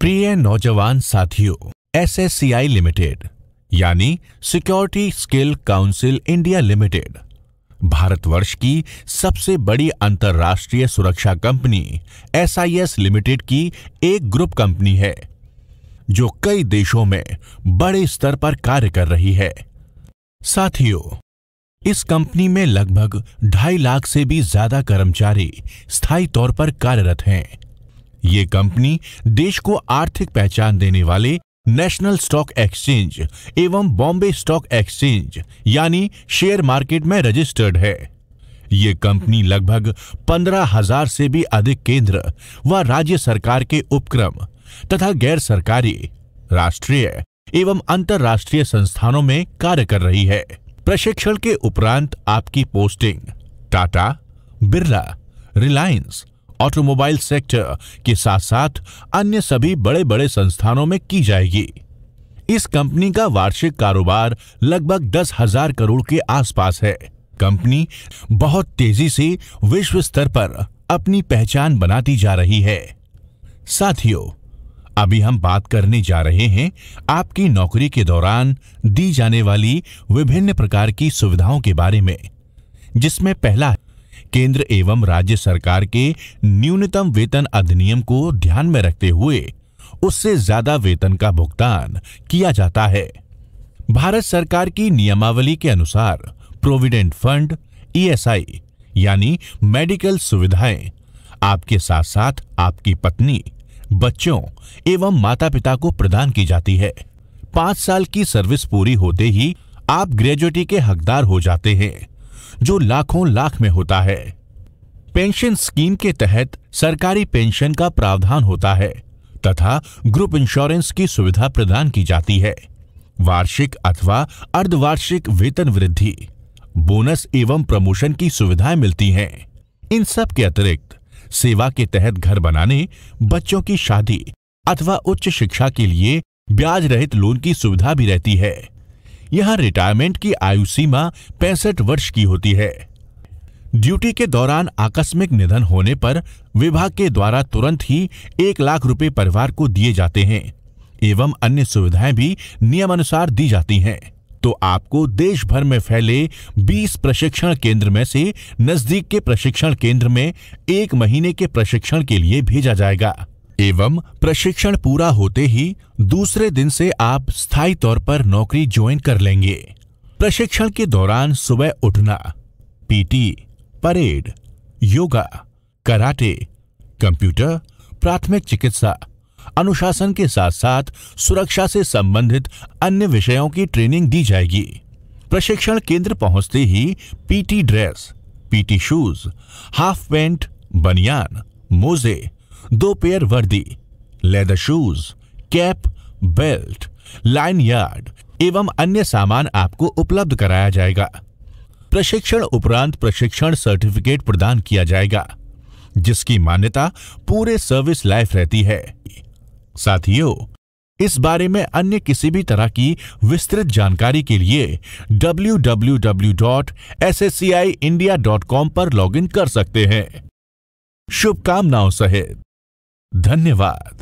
प्रिय नौजवान साथियों एसएससीआई लिमिटेड यानी security skill council India limited Bharatvarsh की सबसे बड़ी अंतर्राष्ट्रीय सुरक्षा कंपनी एसआईएस लिमिटेड की एक ग्रुप कंपनी है जो कई देशों में बड़े स्तर पर कार्य कर रही है साथियों इस कंपनी में लगभग ढाई लाख से भी ज्यादा कर्मचारी स्थायी तौर पर कार्यरत हैं ये कंपनी देश को आर्थिक पहचान देने वाले नेशनल स्टॉक एक्सचेंज एवं बॉम्बे स्टॉक एक्सचेंज यानी शेयर मार्केट में रजिस्टर्ड है ये कंपनी लगभग पंद्रह हजार से भी अधिक केंद्र व राज्य सरकार के उपक्रम तथा गैर सरकारी राष्ट्रीय एवं अंतर्राष्ट्रीय संस्थानों में कार्य कर रही है प्रशिक्षण के उपरांत आपकी posting Tata Birla Reliance automobile sector के साथ साथ अन्य सभी बड़े बड़े संस्थानों में की जाएगी इस कंपनी का वार्षिक कारोबार लगभग दस हजार करोड़ के आसपास है कंपनी बहुत तेजी से विश्व स्तर पर अपनी पहचान बनाती जा रही है साथियों अभी हम बात करने जा रहे हैं आपकी नौकरी के दौरान दी जाने वाली विभिन्न प्रकार की सुविधाओं के बारे में जिसमें पहला केंद्र एवं राज्य सरकार के न्यूनतम वेतन अधिनियम को ध्यान में रखते हुए उससे ज्यादा वेतन का भुगतान किया जाता है भारत सरकार की नियमावली के अनुसार प्रोविडेंट फंड ईएसआई यानी मेडिकल सुविधाएं आपके साथ साथ आपकी पत्नी बच्चों एवं माता पिता को प्रदान की जाती है पांच साल की सर्विस पूरी होते ही आप ग्रेजुएटी के हकदार हो जाते हैं जो लाखों लाख में होता है पेंशन स्कीम के तहत सरकारी पेंशन का प्रावधान होता है तथा ग्रुप इंश्योरेंस की सुविधा प्रदान की जाती है वार्षिक अथवा अर्धवार्षिक वेतन वृद्धि बोनस एवं प्रमोशन की सुविधाएं मिलती हैं इन सब के अतिरिक्त सेवा के तहत घर बनाने बच्चों की शादी अथवा उच्च शिक्षा के लिए ब्याज रहित लोन की सुविधा भी रहती है यहाँ रिटायरमेंट की आयु सीमा पैंसठ वर्ष की होती है ड्यूटी के दौरान आकस्मिक निधन होने पर विभाग के द्वारा तुरंत ही एक लाख रुपए परिवार को दिए जाते हैं एवं अन्य सुविधाएं भी नियमानुसार दी जाती हैं तो आपको देश भर में फैले 20 प्रशिक्षण केंद्र में से नजदीक के प्रशिक्षण केंद्र में एक महीने के प्रशिक्षण के लिए भेजा जाएगा एवं प्रशिक्षण पूरा होते ही दूसरे दिन से आप स्थायी तौर पर नौकरी ज्वाइन कर लेंगे प्रशिक्षण के दौरान सुबह उठना PT parade yoga karate computer प्राथमिक चिकित्सा अनुशासन के साथ साथ सुरक्षा से संबंधित अन्य विषयों की ट्रेनिंग दी जाएगी प्रशिक्षण केंद्र पहुंचते ही PT dress PT shoes half pant बनियान मोजे दो पेयर वर्दी leather shoes cap belt lanyard एवं अन्य सामान आपको उपलब्ध कराया जाएगा प्रशिक्षण उपरांत प्रशिक्षण सर्टिफिकेट प्रदान किया जाएगा जिसकी मान्यता पूरे सर्विस लाइफ रहती है साथियों इस बारे में अन्य किसी भी तरह की विस्तृत जानकारी के लिए www.ssciindia.com पर लॉगिन कर सकते हैं शुभकामनाओं सहित धन्यवाद